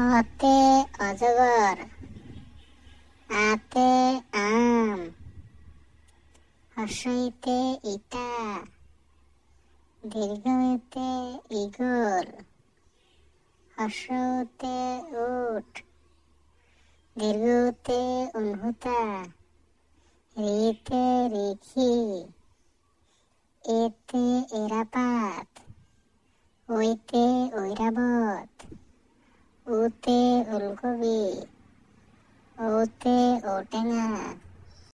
অতে অজগর আতে আম হস্যইতে ইটা দীর্ঘইতে ইগল হস্যতে উঠ দীর্ঘতে উনহুতা রেতে রেখি এতে এরাপাত ওইতে ঐরাবত ऊते उनको भी ऊते ओटेंगा